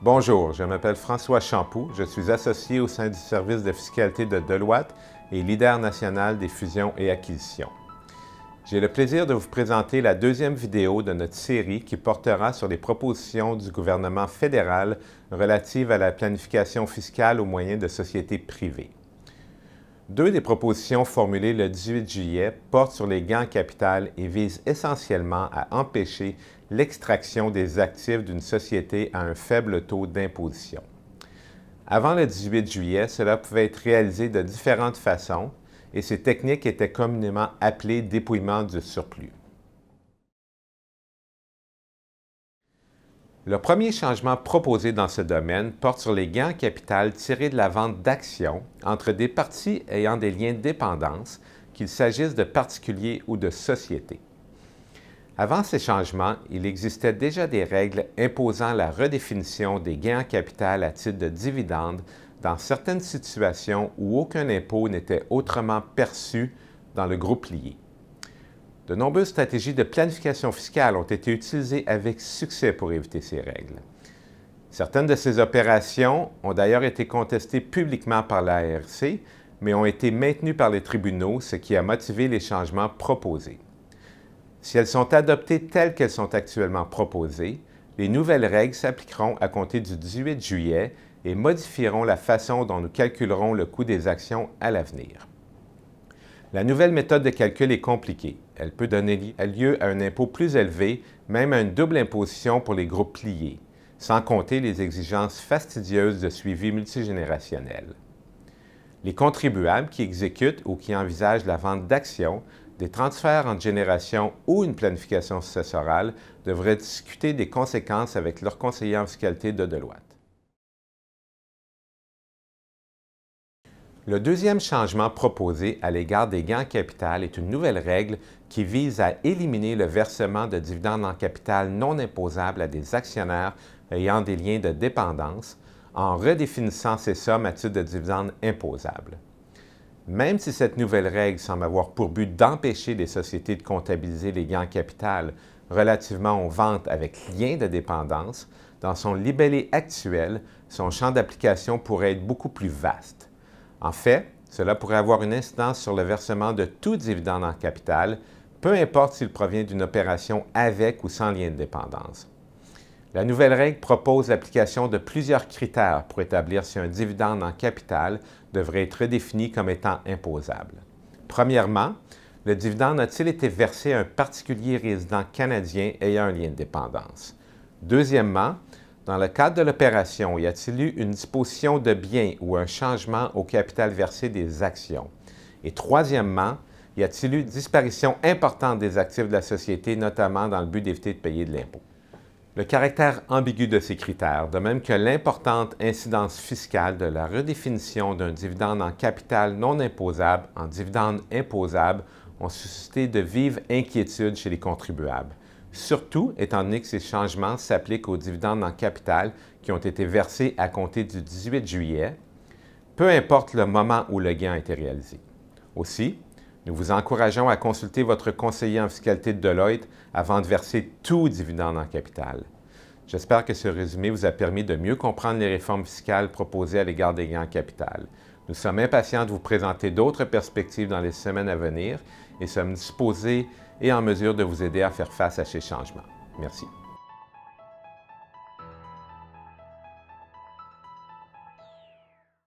Bonjour, je m'appelle François Champoux, je suis associé au sein du service de fiscalité de Deloitte et leader national des fusions et acquisitions. J'ai le plaisir de vous présenter la deuxième vidéo de notre série qui portera sur les propositions du gouvernement fédéral relatives à la planification fiscale au moyen de sociétés privées. Deux des propositions formulées le 18 juillet portent sur les gains en capital et visent essentiellement à empêcher l'extraction des actifs d'une société à un faible taux d'imposition. Avant le 18 juillet, cela pouvait être réalisé de différentes façons et ces techniques étaient communément appelées dépouillement du surplus. Le premier changement proposé dans ce domaine porte sur les gains en capital tirés de la vente d'actions entre des parties ayant des liens de dépendance, qu'il s'agisse de particuliers ou de sociétés. Avant ces changements, il existait déjà des règles imposant la redéfinition des gains en capital à titre de dividendes dans certaines situations où aucun impôt n'était autrement perçu dans le groupe lié. De nombreuses stratégies de planification fiscale ont été utilisées avec succès pour éviter ces règles. Certaines de ces opérations ont d'ailleurs été contestées publiquement par l'ARC, mais ont été maintenues par les tribunaux, ce qui a motivé les changements proposés. Si elles sont adoptées telles qu'elles sont actuellement proposées, les nouvelles règles s'appliqueront à compter du 18 juillet et modifieront la façon dont nous calculerons le coût des actions à l'avenir. La nouvelle méthode de calcul est compliquée. Elle peut donner lieu à un impôt plus élevé, même à une double imposition pour les groupes pliés, sans compter les exigences fastidieuses de suivi multigénérationnel. Les contribuables qui exécutent ou qui envisagent la vente d'actions, des transferts entre générations ou une planification successorale devraient discuter des conséquences avec leur conseiller en fiscalité de Deloitte. Le deuxième changement proposé à l'égard des gains en capital est une nouvelle règle qui vise à éliminer le versement de dividendes en capital non imposables à des actionnaires ayant des liens de dépendance en redéfinissant ces sommes à titre de dividendes imposables. Même si cette nouvelle règle semble avoir pour but d'empêcher les sociétés de comptabiliser les gains en capital relativement aux ventes avec liens de dépendance, dans son libellé actuel, son champ d'application pourrait être beaucoup plus vaste. En fait, cela pourrait avoir une incidence sur le versement de tout dividende en capital, peu importe s'il provient d'une opération avec ou sans lien de dépendance. La nouvelle règle propose l'application de plusieurs critères pour établir si un dividende en capital devrait être défini comme étant imposable. Premièrement, le dividende a-t-il été versé à un particulier résident canadien ayant un lien de dépendance? Deuxièmement, dans le cadre de l'opération, y a-t-il eu une disposition de biens ou un changement au capital versé des actions? Et troisièmement, y a-t-il eu disparition importante des actifs de la société, notamment dans le but d'éviter de payer de l'impôt? Le caractère ambigu de ces critères, de même que l'importante incidence fiscale de la redéfinition d'un dividende en capital non imposable en dividende imposable, ont suscité de vives inquiétudes chez les contribuables surtout étant donné que ces changements s'appliquent aux dividendes en capital qui ont été versés à compter du 18 juillet, peu importe le moment où le gain a été réalisé. Aussi, nous vous encourageons à consulter votre conseiller en fiscalité de Deloitte avant de verser tout dividende en capital. J'espère que ce résumé vous a permis de mieux comprendre les réformes fiscales proposées à l'égard des gains en capital. Nous sommes impatients de vous présenter d'autres perspectives dans les semaines à venir et sommes disposés et en mesure de vous aider à faire face à ces changements. Merci.